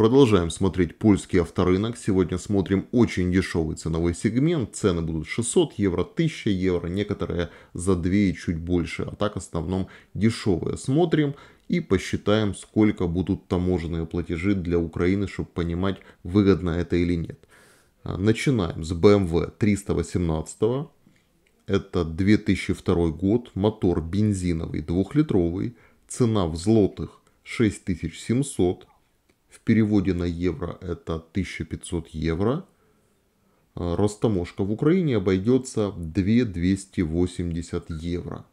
Продолжаем смотреть польский авторынок. Сегодня смотрим очень дешевый ценовой сегмент. Цены будут 600 евро, 1000 евро, некоторые за 2 и чуть больше. А так в основном дешевые смотрим и посчитаем, сколько будут таможенные платежи для Украины, чтобы понимать, выгодно это или нет. А, начинаем с BMW 318. Эм это 2002 год, мотор бензиновый, двухлитровый, цена в злотых 6700, в переводе на евро это 1500 евро. А, растаможка в Украине обойдется 2280 евро.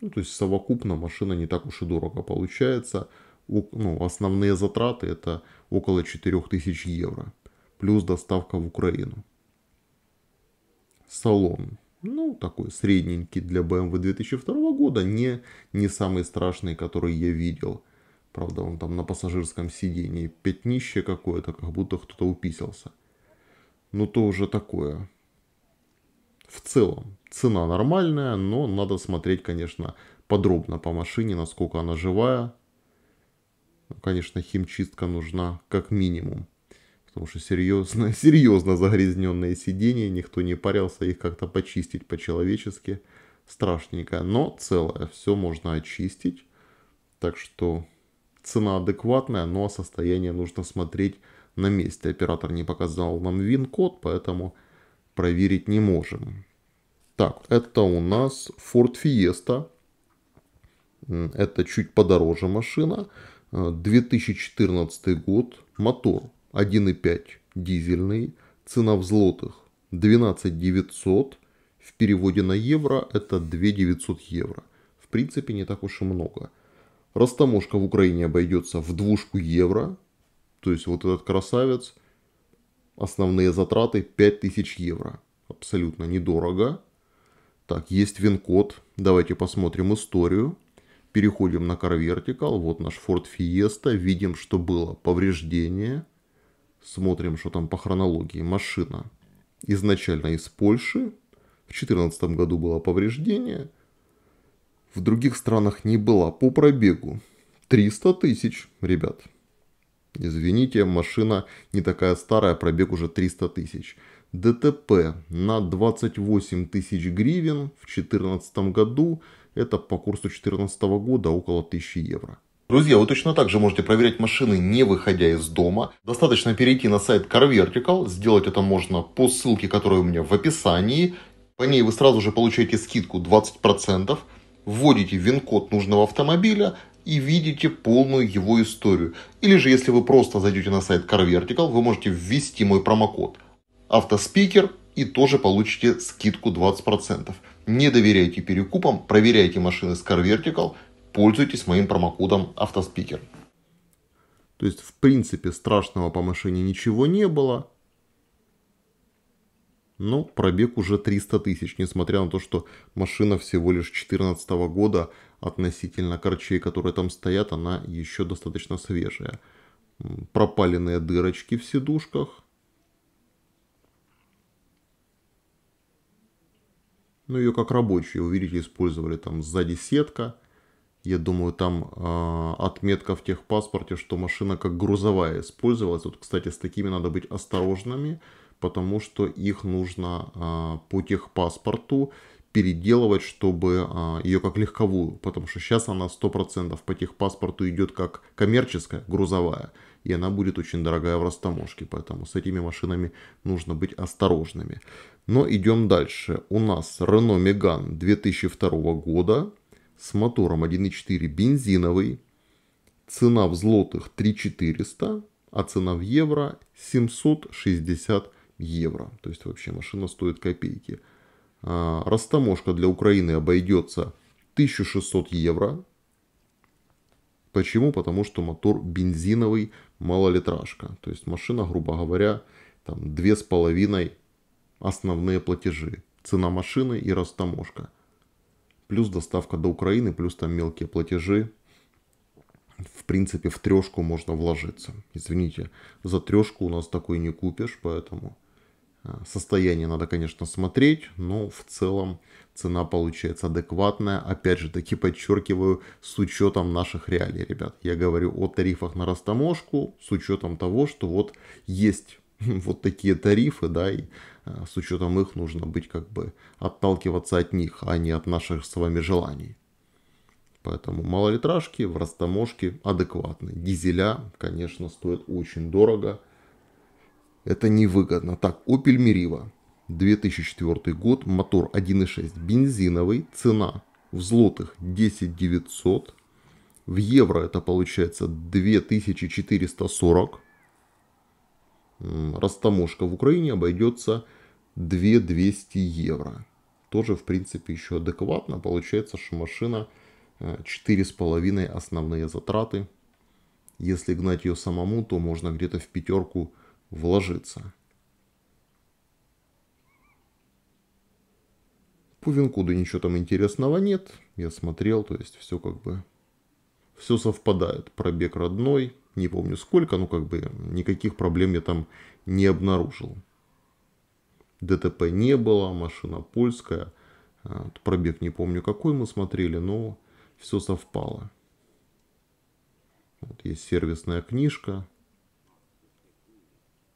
Ну, то есть совокупно машина не так уж и дорого получается. Ну, основные затраты это около 4000 евро. Плюс доставка в Украину. Салон. Ну, такой средненький для BMW 2002 года. Не, не самый страшный, который я видел. Правда, он там на пассажирском сидении. Пятнище какое-то, как будто кто-то уписился, Ну, то уже такое. В целом, цена нормальная, но надо смотреть, конечно, подробно по машине, насколько она живая. Ну, конечно, химчистка нужна как минимум. Потому что серьезно, серьезно загрязненные сиденья, никто не парился их как-то почистить по-человечески. Страшненько, но целое, все можно очистить. Так что Цена адекватная, но состояние нужно смотреть на месте. Оператор не показал нам вин-код, поэтому проверить не можем. Так, это у нас Ford Fiesta. Это чуть подороже машина. 2014 э, год. Мотор 1.5 дизельный. Цена в злотых 12 900. В переводе на евро это 2 900 евро. В принципе, не так уж и много. Растаможка в Украине обойдется в двушку евро. То есть вот этот красавец. Основные затраты 5000 евро. Абсолютно недорого. Так, есть вин-код. Давайте посмотрим историю. Переходим на Car Vertical. Вот наш Ford Fiesta. Видим, что было повреждение. Смотрим, что там по хронологии. Машина изначально из Польши. В 2014 году было повреждение в других странах не была по пробегу. 300 тысяч, ребят. Извините, машина не такая старая, пробег уже 300 тысяч. ДТП на 28 тысяч гривен в 2014 году. Это по курсу 2014 года около 1000 евро. Друзья, вы точно так же можете проверять машины, не выходя из дома. Достаточно перейти на сайт CarVertical. Сделать это можно по ссылке, которая у меня в описании. По ней вы сразу же получаете скидку 20% вводите ВИН-код нужного автомобиля и видите полную его историю. Или же, если вы просто зайдете на сайт CarVertical, вы можете ввести мой промокод «Автоспикер» и тоже получите скидку 20%. Не доверяйте перекупам, проверяйте машины с CarVertical, пользуйтесь моим промокодом «Автоспикер». То есть, в принципе, страшного по машине ничего не было но ну, пробег уже 300 тысяч, несмотря на то, что машина всего лишь 2014 года относительно корчей, которые там стоят, она еще достаточно свежая. Пропаленные дырочки в сидушках. Ну, ее как рабочие, вы использовали там сзади сетка. Я думаю, там э, отметка в техпаспорте, что машина как грузовая использовалась. Вот, кстати, с такими надо быть осторожными потому что их нужно а, по техпаспорту переделывать, чтобы а, ее как легковую, потому что сейчас она 100% по техпаспорту идет как коммерческая, грузовая, и она будет очень дорогая в растаможке, поэтому с этими машинами нужно быть осторожными. Но идем дальше. У нас Renault Megane 2002 года с мотором 1.4 бензиновый, цена в злотых 3400, а цена в евро 760 евро. То есть вообще машина стоит копейки. А, растаможка для Украины обойдется 1600 евро. Почему? Потому что мотор бензиновый, малолитражка. То есть машина, грубо говоря, там 2,5 основные платежи. Цена машины и растаможка. Плюс доставка до Украины, плюс там мелкие платежи. В принципе, в трешку можно вложиться. Извините, за трешку у нас такой не купишь, поэтому Э, состояние надо, конечно, смотреть, но в целом цена получается адекватная. Опять же таки подчеркиваю, с учетом наших реалий, ребят. Я говорю о тарифах на растаможку, с учетом того, что вот есть вот такие тарифы, да, и э, с учетом их нужно быть как бы отталкиваться от них, а не от наших с вами желаний. Поэтому малолитражки в растаможке адекватны. Дизеля, конечно, стоят очень дорого – это невыгодно. Так, Opel Meriva. 2004 год, мотор 1.6, бензиновый, цена в злотых 10 900, в евро это получается 2440, растаможка в Украине обойдется 2200 евро. Тоже, в принципе, еще адекватно. Получается, что машина 4,5 э, основные затраты. Если гнать ее самому, то можно где-то в пятерку вложиться. По Винкуду ничего там интересного нет. Я смотрел, то есть все как бы... Все совпадает. Пробег родной, не помню сколько, но ну как бы никаких проблем я там не обнаружил. ДТП не было, машина польская. А, пробег не помню какой мы смотрели, но все совпало. Вот есть сервисная книжка,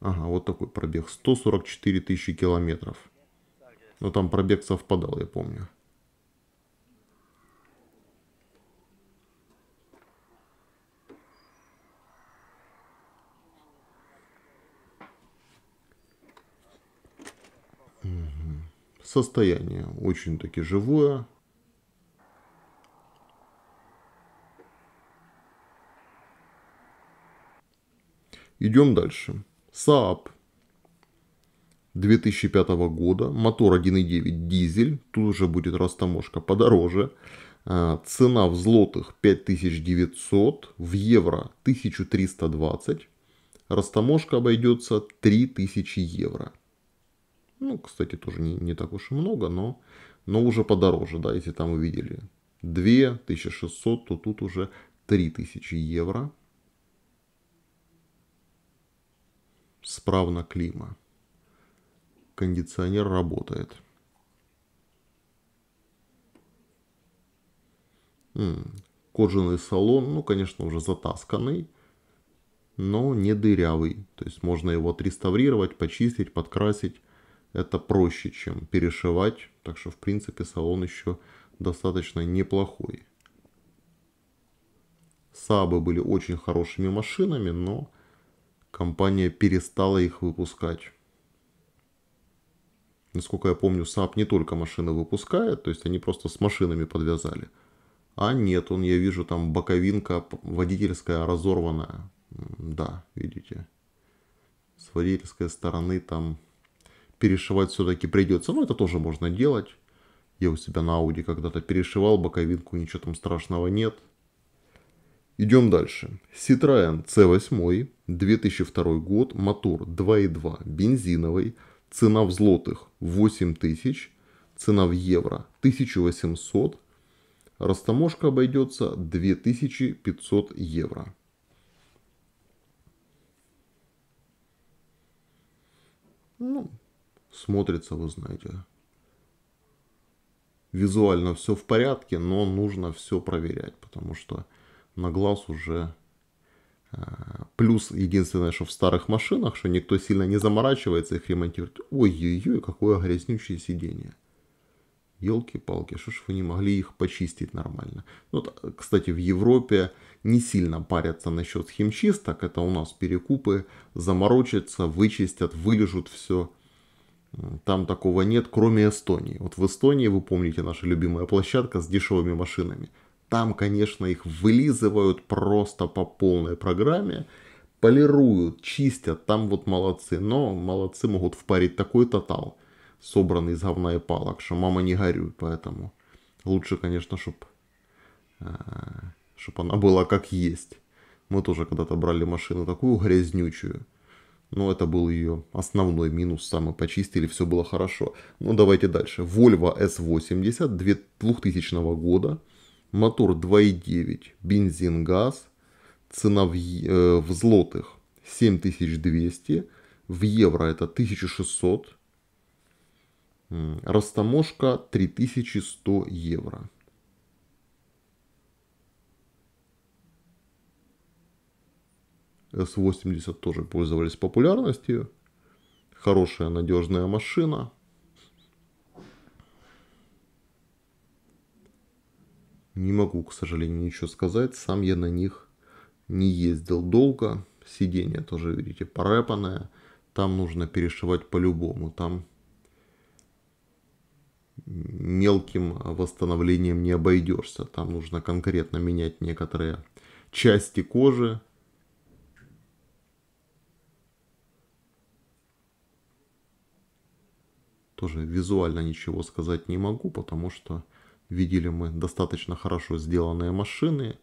Ага, вот такой пробег. 144 тысячи километров. Но ну, там пробег совпадал, я помню. Состояние очень-таки живое. Идем дальше. Saab 2005 года, мотор 1.9 дизель, тут уже будет растаможка подороже. А, цена в злотых 5900, в евро 1320. Растаможка обойдется 3000 евро. Ну, кстати, тоже не, не так уж и много, но, но уже подороже, да, если там увидели 2600, то тут уже 3000 евро. справно клима. Кондиционер работает. кожаный салон, ну, конечно, уже затасканный, но не дырявый. То есть можно его отреставрировать, почистить, подкрасить. Это проще, чем перешивать. Так что, в принципе, салон еще достаточно неплохой. Сабы были очень хорошими машинами, но компания перестала их выпускать. Насколько я помню, SAP не только машины выпускает, то есть они просто с машинами подвязали. А нет, он, я вижу, там боковинка водительская разорванная. Да, видите. С водительской стороны там перешивать все-таки придется. Но это тоже можно делать. Я у себя на Audi когда-то перешивал боковинку, ничего там страшного нет. Идем дальше. Citroen C8, 2002 год, мотор 2.2, бензиновый, цена в злотых 8000, цена в евро 1800, растаможка обойдется 2500 евро. Ну, смотрится, вы знаете. Визуально все в порядке, но нужно все проверять, потому что на глаз уже э, Плюс единственное, что в старых машинах, что никто сильно не заморачивается их ремонтировать. Ой-ой-ой, какое грязнючее сиденье. Елки-палки, что ж вы не могли их почистить нормально? вот, ну, кстати, в Европе не сильно парятся насчет химчисток. Это у нас перекупы заморочатся, вычистят, вылежут все. Там такого нет, кроме Эстонии. Вот в Эстонии, вы помните, наша любимая площадка с дешевыми машинами – там, конечно, их вылизывают просто по полной программе, полируют, чистят, там вот молодцы. Но молодцы могут впарить такой тотал, собранный из говна и палок, что мама не горюй, поэтому лучше, конечно, чтобы э, чтобы она была как есть. Мы тоже когда-то брали машину такую грязнючую, но это был ее основной минус, самый почистили, все было хорошо. Ну давайте дальше. Volvo S80 2000 года, мотор 2.9, бензин-газ, цена в, э, в злотых 7200, в евро это 1600, растаможка 3100 евро. С-80 тоже пользовались популярностью. Хорошая надежная машина. не могу, к сожалению, ничего сказать. Сам я на них не ездил долго. Сиденье тоже, видите, порепанное. Там нужно перешивать по-любому. Там мелким восстановлением не обойдешься. Там нужно конкретно менять некоторые части кожи. Тоже визуально ничего сказать не могу, потому что видели мы достаточно хорошо сделанные машины,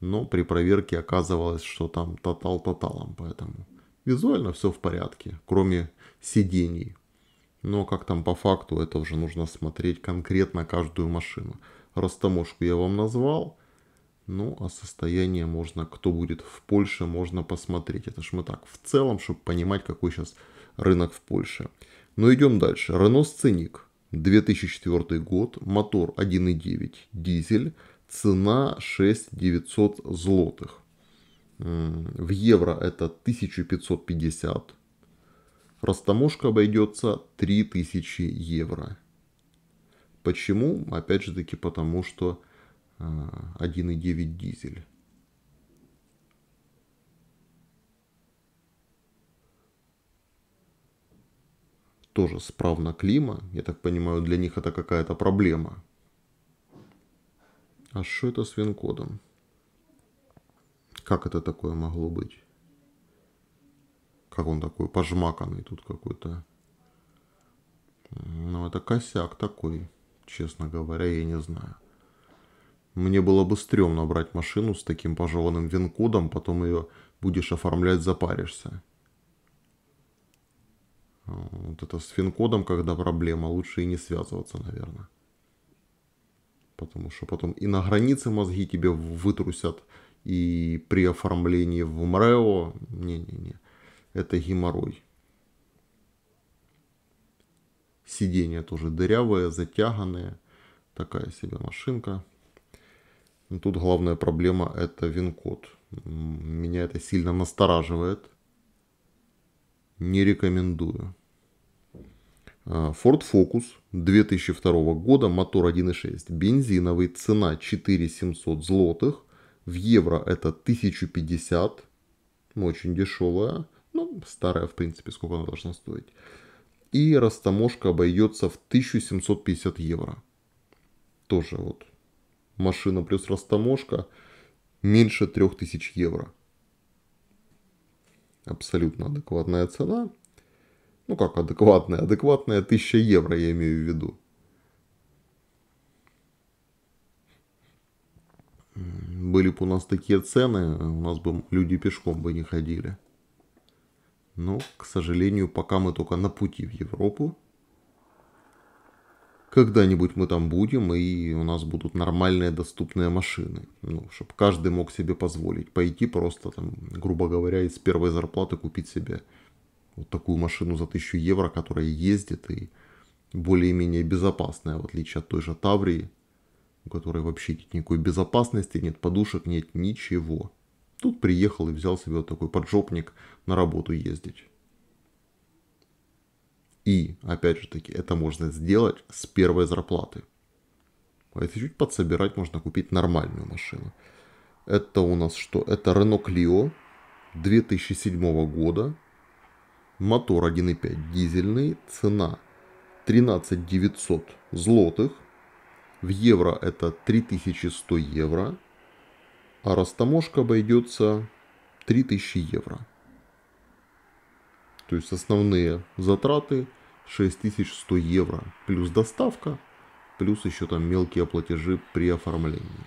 но при проверке оказывалось, что там тотал тоталом, поэтому визуально все в порядке, кроме сидений. Но как там по факту, это уже нужно смотреть конкретно каждую машину. Растаможку я вам назвал, ну а состояние можно, кто будет в Польше, можно посмотреть. Это ж мы так, в целом, чтобы понимать, какой сейчас рынок в Польше. Но идем дальше. Рено Сценик – 2004 год, мотор 1.9, дизель, цена 6900 злотых. В евро это 1550. Растаможка обойдется 3000 евро. Почему? Опять же таки потому, что 1.9 а, дизель. тоже справна клима. Я так понимаю, для них это какая-то проблема. А что это с вин-кодом? Как это такое могло быть? Как он такой пожмаканный тут какой-то. Ну, это косяк такой, честно говоря, я не знаю. Мне было бы стрёмно брать машину с таким пожеванным вин-кодом, потом ее будешь оформлять, запаришься. Вот это с финкодом, когда проблема, лучше и не связываться, наверное. Потому что потом и на границе мозги тебе вытрусят, и при оформлении в МРЭО, не-не-не, это геморрой. Сиденье тоже дырявое, затяганное, такая себе машинка. Но тут главная проблема это вин-код. Меня это сильно настораживает не рекомендую. А, Ford Focus 2002 года, мотор 1.6, бензиновый, цена 4700 злотых, в евро это 1050, ну, очень дешевая, ну, старая, в принципе, сколько она должна стоить. И растаможка обойдется в 1750 евро. Тоже вот машина плюс растаможка меньше 3000 евро абсолютно адекватная цена. Ну как адекватная? Адекватная 1000 евро, я имею в виду. Были бы у нас такие цены, у нас бы люди пешком бы не ходили. Но, к сожалению, пока мы только на пути в Европу, когда-нибудь мы там будем, и у нас будут нормальные доступные машины. Ну, чтобы каждый мог себе позволить пойти просто, там, грубо говоря, из первой зарплаты купить себе вот такую машину за 1000 евро, которая ездит и более-менее безопасная, в отличие от той же Таврии, у которой вообще нет никакой безопасности, нет подушек, нет ничего. Тут приехал и взял себе вот такой поджопник на работу ездить. И, опять же таки, это можно сделать с первой зарплаты. А если чуть подсобирать, можно купить нормальную машину. Это у нас что? Это Renault Clio 2007 года. Мотор 1.5 дизельный. Цена 13 900 злотых. В евро это 3100 евро. А растаможка обойдется 3000 евро. То есть основные затраты 6100 евро плюс доставка, плюс еще там мелкие платежи при оформлении.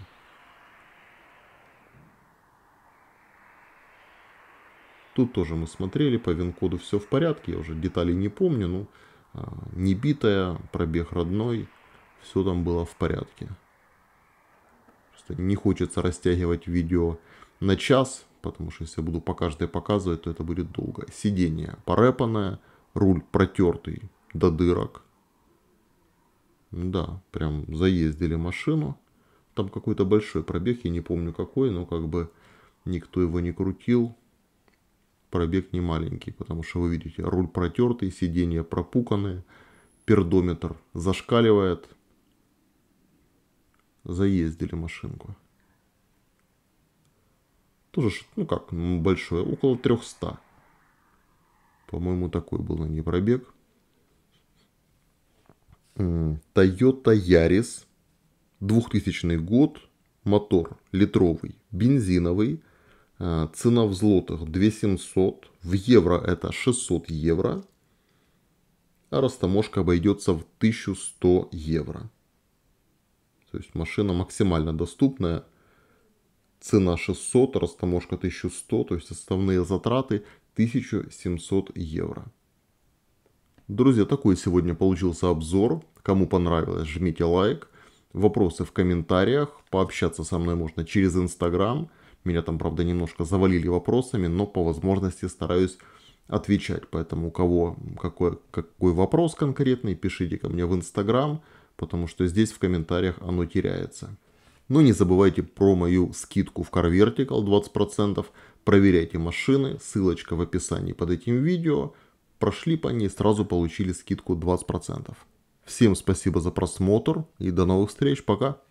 Тут тоже мы смотрели, по вин-коду все в порядке, я уже деталей не помню, ну, а, не битая, пробег родной, все там было в порядке. Просто не хочется растягивать видео на час, потому что если я буду по каждой показывать, то это будет долго. Сиденье порепанное, руль протертый до дырок. Да, прям заездили машину. Там какой-то большой пробег, я не помню какой, но как бы никто его не крутил. Пробег не маленький, потому что вы видите, руль протертый, сиденья пропуканные, пердометр зашкаливает. Заездили машинку. Тоже, ну как, большое, около 300. По-моему, такой был на ней пробег. Toyota Yaris, 2000 год, мотор литровый, бензиновый, а, цена в злотых 2700, в евро это 600 евро, а растаможка обойдется в 1100 евро. То есть машина максимально доступная, Цена 600, растаможка 1100, то есть основные затраты 1700 евро. Друзья, такой сегодня получился обзор. Кому понравилось, жмите лайк. Вопросы в комментариях. Пообщаться со мной можно через Инстаграм. Меня там, правда, немножко завалили вопросами, но по возможности стараюсь отвечать. Поэтому у кого какой, какой вопрос конкретный, пишите ко мне в Инстаграм, потому что здесь в комментариях оно теряется. Но не забывайте про мою скидку в CarVertical 20%. Проверяйте машины, ссылочка в описании под этим видео. Прошли по ней, сразу получили скидку 20%. Всем спасибо за просмотр и до новых встреч, пока!